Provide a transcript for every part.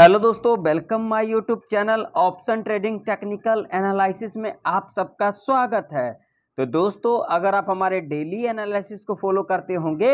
hello दोस्तों welcome my YouTube channel option trading technical analysis में आप सबका स्वागत है तो दोस्तों अगर आप हमारे डेली एनालिसिस को फॉलो करते होंगे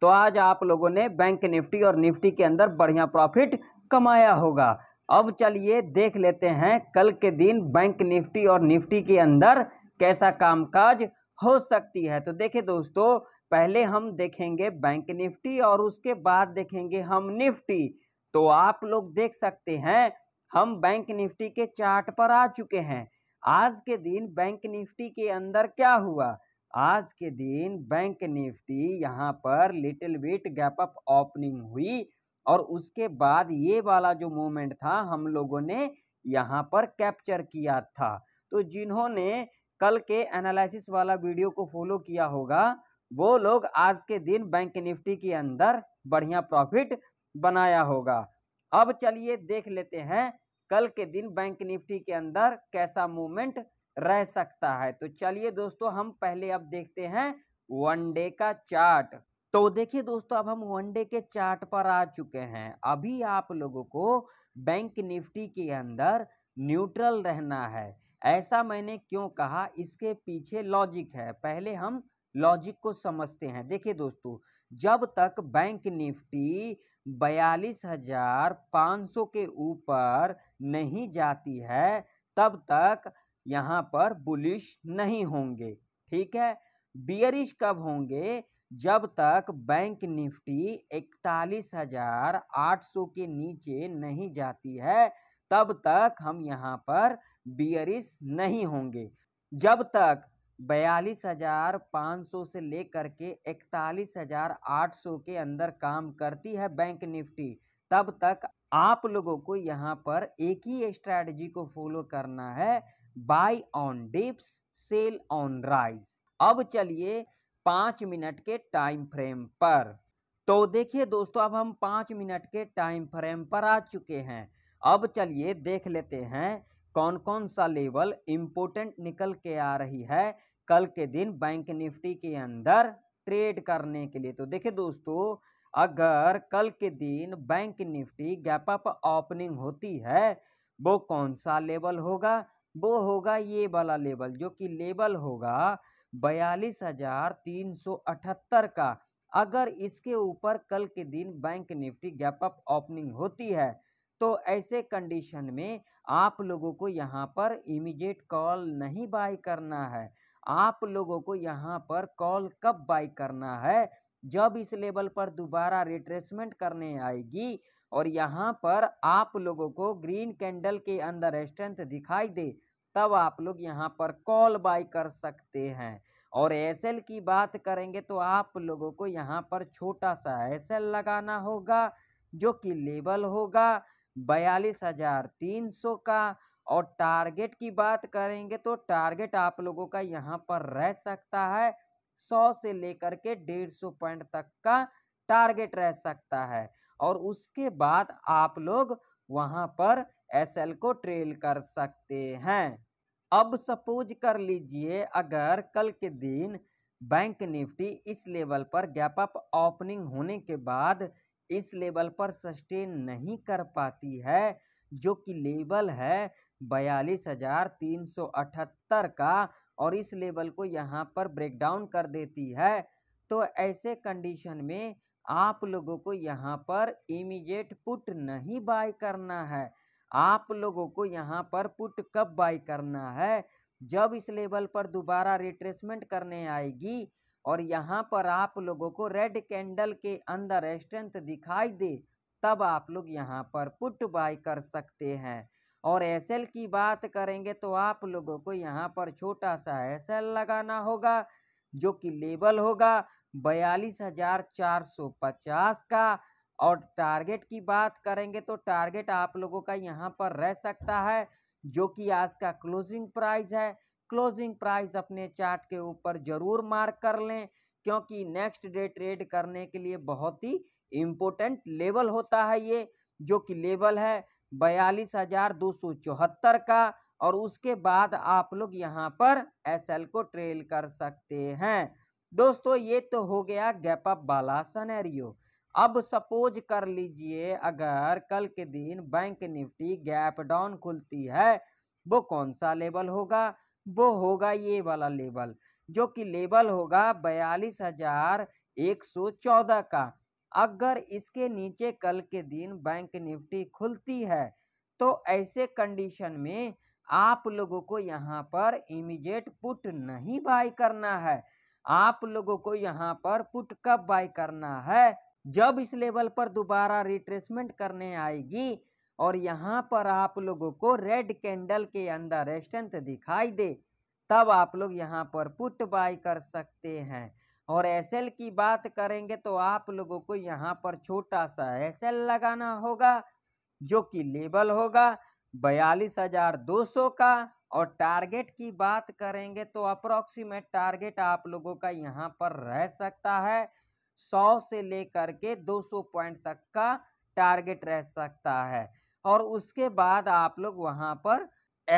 तो आज आप लोगों ने बैंक निफ्टी और निफ्टी के अंदर बढ़िया प्रॉफिट कमाया होगा अब चलिए देख लेते हैं कल के दिन बैंक निफ्टी और निफ्टी के अंदर कैसा काम हो सकती है तो देखे दोस्तों पहले हम देखेंगे बैंक निफ्टी और उसके बाद देखेंगे हम निफ्टी तो आप लोग देख सकते हैं हम बैंक निफ्टी के चार्ट पर आ चुके हैं आज के दिन बैंक निफ्टी के अंदर क्या हुआ आज के दिन बैंक निफ्टी यहाँ पर little bit gap up opening हुई और उसके बाद ये वाला जो मोमेंट था हम लोगों ने यहाँ पर कैप्चर किया था तो जिन्होंने कल के एनालिसिस वाला वीडियो को फॉलो किया होगा वो लोग आज के दिन बैंक निफ्टी के अंदर बढ़िया प्रॉफिट बनाया होगा अब चलिए देख लेते हैं कल के दिन बैंक निफ्टी के अंदर कैसा मूवमेंट रह सकता है तो चलिए दोस्तों हम पहले अब देखते हैं वनडे का चार्ट तो देखिए दोस्तों अब हम वनडे के चार्ट पर आ चुके हैं अभी आप लोगों को बैंक निफ्टी के अंदर न्यूट्रल रहना है ऐसा मैंने क्यों कहा इसके पीछे लॉजिक है पहले हम लॉजिक को समझते हैं देखिए दोस्तों जब तक बैंक निफ्टी बयालीस हजार पाँच सौ के ऊपर नहीं जाती है तब तक यहाँ पर बुलिश नहीं होंगे ठीक है बियरिश कब होंगे जब तक बैंक निफ्टी इकतालीस हजार आठ सौ के नीचे नहीं जाती है तब तक हम यहाँ पर बियरिश नहीं होंगे जब तक बयालीस हज़ार पाँच सौ से लेकर के इकतालीस हज़ार आठ सौ के अंदर काम करती है बैंक निफ्टी तब तक आप लोगों को यहाँ पर एक ही स्ट्रेटजी को फॉलो करना है buy on dips sell on rise अब चलिए पाँच मिनट के टाइम फ्रेम पर तो देखिए दोस्तों अब हम पाँच मिनट के टाइम फ्रेम पर आ चुके हैं अब चलिए देख लेते हैं कौन कौन सा लेवल इम्पोर्टेंट निकल के आ रही है कल के दिन बैंक निफ्टी के अंदर ट्रेड करने के लिए तो देखिए दोस्तों अगर कल के दिन bank Nifty gap up opening होती है वो कौन सा लेवल होगा वो होगा ये वाला लेवल जो कि लेवल होगा बयालीस हजार तीन सौ अठहत्तर का अगर इसके ऊपर कल के दिन bank Nifty gap up opening होती है तो ऐसे कंडीशन में आप लोगों को यहाँ पर इमीडिएट कॉल नहीं बाय करना है आप लोगों को यहाँ पर कॉल कब बाई करना है जब इस लेवल पर दोबारा रिट्रेसमेंट करने आएगी और यहाँ पर आप लोगों को ग्रीन कैंडल के अंदर स्ट्रेंथ दिखाई दे तब आप लोग यहाँ पर कॉल बाई कर सकते हैं और एसएल की बात करेंगे तो आप लोगों को यहाँ पर छोटा सा एसएल लगाना होगा जो कि लेवल होगा बयालीस हज़ार तीन सौ का और टारगेट की बात करेंगे तो टारगेट आप लोगों का यहाँ पर रह सकता है सौ से लेकर के डेढ़ सौ पॉइंट तक का टारगेट रह सकता है और उसके बाद आप लोग वहाँ पर एसएल को ट्रेल कर सकते हैं अब सपोज कर लीजिए अगर कल के दिन बैंक निफ्टी इस लेवल पर गैप अप ओपनिंग होने के बाद इस लेवल पर सस्टेन नहीं कर पाती है जो कि लेवल है बयालीस हजार तीन सौ अठहत्तर का और इस लेवल को यहाँ पर ब्रेक डाउन कर देती है तो ऐसे कंडीशन में आप लोगों को यहाँ पर इमीडिएट पुट नहीं बाय करना है आप लोगों को यहाँ पर पुट कब बाय करना है जब इस लेवल पर दोबारा रिट्रेसमेंट करने आएगी और यहाँ पर आप लोगों को रेड कैंडल के अंदर स्ट्रेंथ दिखाई दे तब आप लोग यहाँ पर पुट बाय कर सकते हैं और एस एल की बात करेंगे तो आप लोगों को यहाँ पर छोटा सा एस एल लगाना होगा जो कि लेबल होगा बयालीस हजार चार सौ पचास का और टारगेट की बात करेंगे तो टारगेट आप लोगों का यहाँ पर रह सकता है जो कि आज का क्लोजिंग प्राइस है क्लोजिंग प्राइस अपने चार्ट के ऊपर जरूर मार्क कर लें क्योंकि नेक्स्ट डे ट्रेड करने के लिए बहुत ही इम्पोर्टेंट लेवल होता है ये जो कि लेवल है बयालीस हजार दो सौ चौहत्तर का और उसके बाद आप लोग यहाँ पर एस एल को ट्रेल कर सकते हैं दोस्तों ये तो हो गया गैप अप वाला सनेरियो अब सपोज कर लीजिए अगर कल के दिन बैंक निफ्टी गैप डाउन खुलती है वो कौन सा लेवल होगा वो होगा ये वाला लेवल जो कि लेवल होगा बयालीस हजार एक सौ चौदह का अगर इसके नीचे कल के दिन बैंक निफ्टी खुलती है तो ऐसे कंडीशन में आप लोगों को यहाँ पर इमीडिएट पुट नहीं बाई करना है आप लोगों को यहाँ पर पुट कब बाय करना है जब इस लेवल पर दोबारा रिट्रेसमेंट करने आएगी और यहाँ पर आप लोगों को रेड कैंडल के अंदर रेस्टेंट दिखाई दे तब आप लोग यहाँ पर पुट बाय कर सकते हैं और एस एल की बात करेंगे तो आप लोगों को यहाँ पर छोटा सा एस एल लगाना होगा जो कि लेबल होगा बयालीस हजार दो सौ का और टारगेट की बात करेंगे तो अप्रोक्सीमेट टारगेट आप लोगों का यहाँ पर रह सकता है सौ से लेकर के दो सौ पॉइंट तक का टारगेट रह सकता है और उसके बाद आप लोग वहाँ पर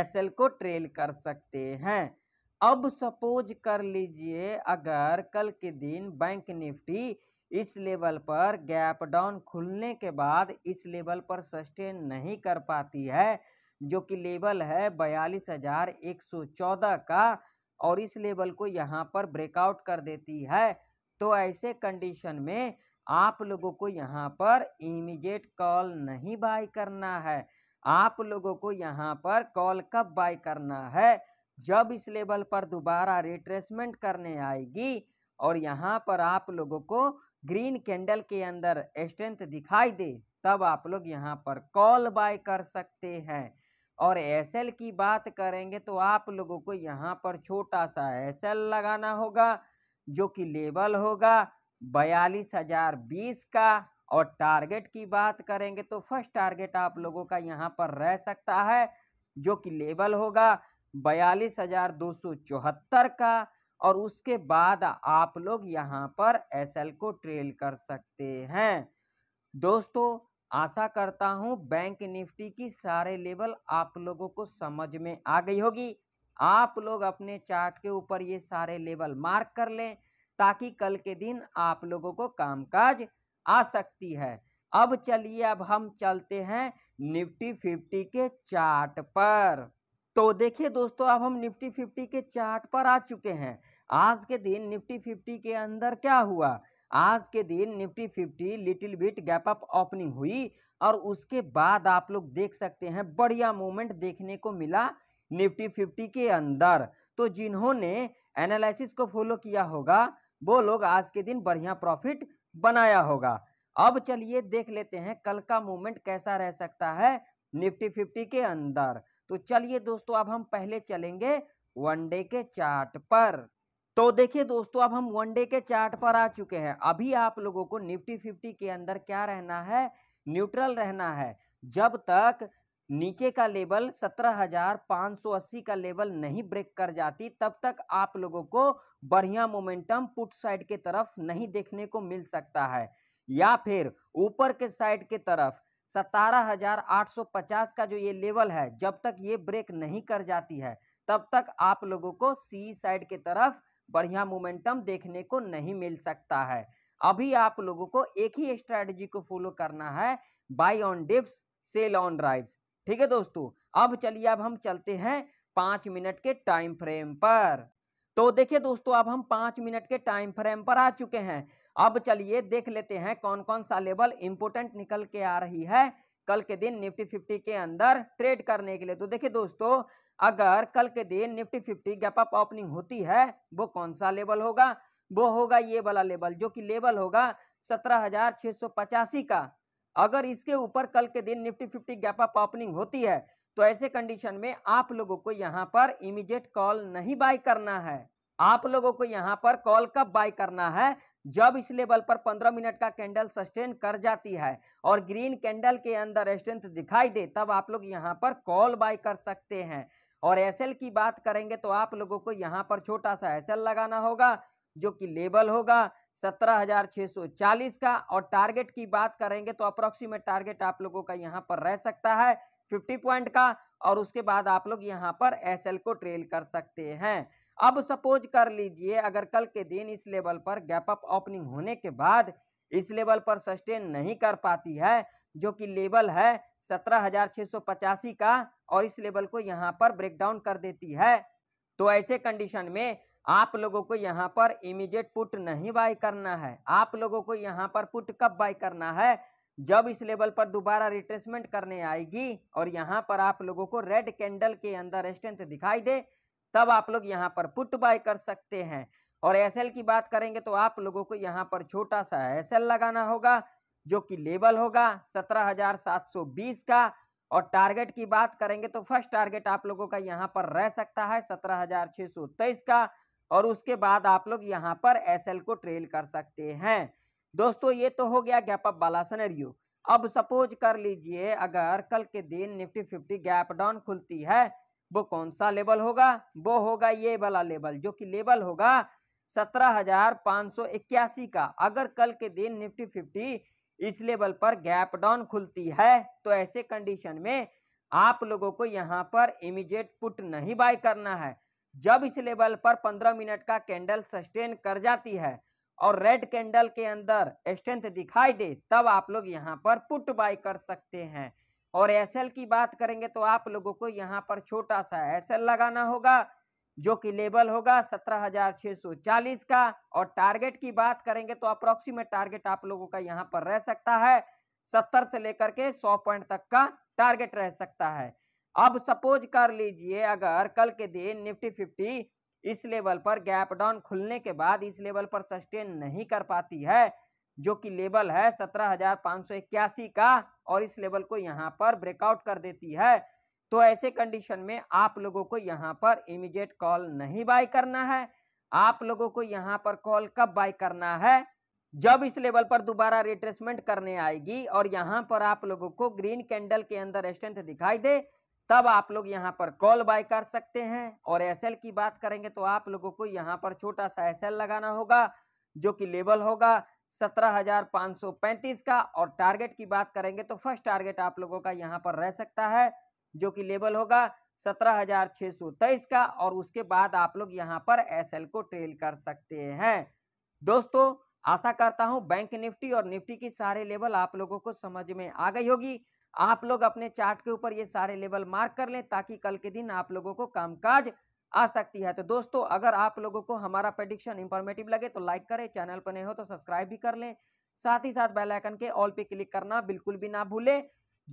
एस को ट्रेल कर सकते हैं अब सपोज कर लीजिए अगर कल के दिन बैंक निफ्टी इस लेवल पर गैप डाउन खुलने के बाद इस लेवल पर सस्टेन नहीं कर पाती है जो कि लेवल है बयालीस हजार एक सौ चौदह का और इस लेवल को यहाँ पर ब्रेकआउट कर देती है तो ऐसे कंडीशन में आप लोगों को यहाँ पर इमीडिएट कॉल नहीं बाय करना है आप लोगों को यहाँ पर कॉल कब बाय करना है जब इस लेवल पर दोबारा रिट्रेसमेंट करने आएगी और यहाँ पर आप लोगों को ग्रीन कैंडल के अंदर स्ट्रेंथ दिखाई दे तब आप लोग यहाँ पर कॉल बाय कर सकते हैं और एस की बात करेंगे तो आप लोगों को यहाँ पर छोटा सा एस लगाना होगा जो कि लेवल होगा बयालीस हजार बीस का और टारगेट की बात करेंगे तो फर्स्ट टारगेट आप लोगों का यहाँ पर रह सकता है जो कि लेवल होगा बयालीस हज़ार दो सौ चौहत्तर का और उसके बाद आप लोग यहाँ पर एस एल को ट्रेल कर सकते हैं दोस्तों आशा करता हूँ बैंक निफ्टी की सारे लेवल आप लोगों को समझ में आ गई होगी आप लोग अपने चार्ट के ऊपर ये सारे लेवल मार्क कर लें ताकि कल के दिन आप लोगों को कामकाज आ सकती है अब चलिए अब हम चलते हैं निफ्टी फिफ्टी के चार्ट पर तो देखिए दोस्तों अब हम निफ्टी फिफ्टी के चार्ट पर आ चुके हैं आज के दिन निफ्टी फिफ्टी के अंदर क्या हुआ आज के दिन Nifty fifty little bit gap up opening हुई और उसके बाद आप लोग देख सकते हैं बढ़िया मूवमेंट देखने को मिला निफ्टी फिफ्टी के अंदर तो जिन्होंने एनालिसिस को फॉलो किया होगा वो लोग आज के दिन बढ़िया प्रॉफिट बनाया होगा अब चलिए देख लेते हैं कल का मूवमेंट कैसा रह सकता है निफ्टी फिफ्टी के अंदर तो चलिए दोस्तों अब हम पहले चलेंगे वनडे के चार्ट पर तो देखिए दोस्तों अब हम वनडे के चार्ट पर आ चुके हैं अभी आप लोगों को निफ्टी फिफ्टी के अंदर क्या रहना है न्यूट्रल रहना है जब तक नीचे का लेवल 17,580 का लेवल नहीं ब्रेक कर जाती तब तक आप लोगों को बढ़िया मोमेंटम पुट साइड के तरफ नहीं देखने को मिल सकता है या फिर ऊपर के साइड के तरफ सतारह हजार आठ सौ पचास का जो ये लेवल है जब तक ये ब्रेक नहीं कर जाती है तब तक आप लोगों को सी साइड के तरफ बढ़िया मोमेंटम देखने को नहीं मिल सकता है अभी आप लोगों को एक ही स्ट्रेटजी को फॉलो करना है buy on dips sell on rise ठीक है दोस्तों अब चलिए अब हम चलते हैं पांच मिनट के टाइम फ्रेम पर तो देखिए दोस्तों अब हम पांच मिनट के टाइम फ्रेम पर आ चुके हैं अब चलिए देख लेते हैं कौन कौन सा लेवल इंपोर्टेंट निकल के आ रही है कल के दिन निफ्टी फिफ्टी के अंदर ट्रेड करने के लिए तो देखिए दोस्तों अगर कल के दिन Nifty fifty gap up opening होती है वो कौन सा लेवल होगा वो होगा ये वाला लेवल जो कि लेवल होगा सत्रह हजार छह सौ पचासी का अगर इसके ऊपर कल के दिन Nifty fifty gap up opening होती है तो ऐसे कंडीशन में आप लोगों को यहाँ पर इमीडिएट कॉल नहीं बाय करना है आप लोगों को यहाँ पर कॉल कब बाय करना है जब इस लेवल पर 15 मिनट का कैंडल सस्टेन कर जाती है और ग्रीन कैंडल के अंदर स्ट्रेंथ दिखाई दे तब आप लोग यहाँ पर कॉल बाय कर सकते हैं और एसएल की बात करेंगे तो आप लोगों को यहाँ पर छोटा सा एसएल लगाना होगा जो कि लेबल होगा 17,640 का और टारगेट की बात करेंगे तो अप्रोक्सीमेट टारगेट आप लोगों का यहाँ पर रह सकता है फिफ्टी पॉइंट का और उसके बाद आप लोग यहाँ पर एसएल को ट्रेल कर सकते हैं अब सपोज कर लीजिए अगर कल के दिन इस लेवल पर गैप अप ओपनिंग होने के बाद इस लेवल पर सस्टेन नहीं कर पाती है जो कि लेवल है सत्रह हजार छः सौ पचासी का और इस लेवल को यहाँ पर ब्रेक डाउन कर देती है तो ऐसे कंडीशन में आप लोगों को यहाँ पर इमीडिएट पुट नहीं बाय करना है आप लोगों को यहाँ पर पुट कब बाय करना है जब इस लेवल पर दोबारा रिट्रेसमेंट करने आएगी और यहाँ पर आप लोगों को रेड कैंडल के अंदर स्ट्रेंथ दिखाई दे तब आप लोग यहाँ पर पुट बाय कर सकते हैं और एस की बात करेंगे तो आप लोगों को यहाँ पर छोटा सा एस लगाना होगा जो कि लेवल होगा 17,720 का और टारगेट की बात करेंगे तो फर्स्ट टारगेट आप लोगों का यहाँ पर रह सकता है 17,623 का और उसके बाद आप लोग यहाँ पर एस को ट्रेल कर सकते हैं दोस्तों ये तो हो गया गैप अप वाला सनेरियो अब सपोज कर लीजिए अगर कल के दिन निफ्टी फिफ्टी गैप डाउन खुलती है वो कौन सा लेवल होगा वो होगा ये वाला लेवल जो कि लेवल होगा सत्रह हजार पाँच सौ इक्यासी का अगर कल के दिन निफ्टी फिफ्टी इस लेवल पर गैप डाउन खुलती है तो ऐसे कंडीशन में आप लोगों को यहाँ पर इमीडिएट पुट नहीं बाय करना है जब इस लेवल पर पंद्रह मिनट का कैंडल सस्टेन कर जाती है और रेड कैंडल के अंदर स्ट्रेंथ दिखाई दे तब आप लोग यहाँ पर पुट बाय कर सकते हैं और एल की बात करेंगे तो आप लोगों को यहाँ पर छोटा सा एल लगाना होगा जो कि लेबल होगा सत्रह हजार छह सौ चालीस का और टारगेट की बात करेंगे तो अप्रोक्सीमेट टारगेट आप लोगों का यहाँ पर रह सकता है सत्तर से लेकर के सौ पॉइंट तक का टारगेट रह सकता है अब सपोज कर लीजिए अगर कल के दिन निफ्टी फिफ्टी इस लेवल पर गैप डाउन खुलने के बाद इस लेवल पर सस्टेन नहीं कर पाती है जो कि लेवल है सत्रह हजार पांच सौ इक्यासी का और इस लेवल को यहाँ पर ब्रेकआउट कर देती है तो ऐसे कंडीशन में आप लोगों को यहाँ पर इमीडिएट कॉल नहीं बाय करना है आप लोगों को यहाँ पर कॉल कब बाय करना है जब इस लेवल पर दोबारा रिट्रेसमेंट करने आएगी और यहाँ पर आप लोगों को ग्रीन कैंडल के अंदर स्ट्रेंथ दिखाई दे तब आप लोग यहाँ पर कॉल बाय कर सकते हैं और एसएल की बात करेंगे तो आप लोगों को यहाँ पर छोटा सा एल लगाना होगा जो कि लेवल होगा सत्रह हजार पाँच सौ पैंतीस का और टारगेट की बात करेंगे तो फर्स्ट टारगेट आप लोगों का यहाँ पर रह सकता है जो कि लेवल होगा सत्रह हजार सौ तेईस का और उसके बाद आप लोग यहाँ पर एसएल को ट्रेल कर सकते हैं दोस्तों आशा करता हूँ बैंक निफ्टी और निफ्टी की सारे लेवल आप लोगों को समझ में आ गई होगी आप लोग अपने चार्ट के ऊपर ये सारे लेवल मार्क कर लें ताकि कल के दिन आप लोगों को कामकाज आ सकती है तो दोस्तों अगर आप लोगों को हमारा प्रडिक्शन इंफॉर्मेटिव लगे तो लाइक करें चैनल पर नहीं हो तो सब्सक्राइब भी कर लें साथ ही साथ बेल आइकन के ऑल पे क्लिक करना बिल्कुल भी ना भूलें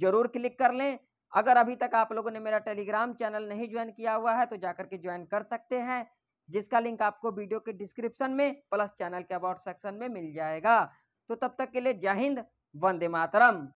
जरूर क्लिक कर लें अगर अभी तक आप लोगों ने मेरा टेलीग्राम चैनल नहीं ज्वाइन किया हुआ है तो जाकर के ज्वाइन कर सकते हैं जिसका लिंक आपको वीडियो के डिस्क्रिप्शन में प्लस चैनल के अबाउट सेक्शन में मिल जाएगा तो तब तक के लिए जय हिंद वंदे मातरम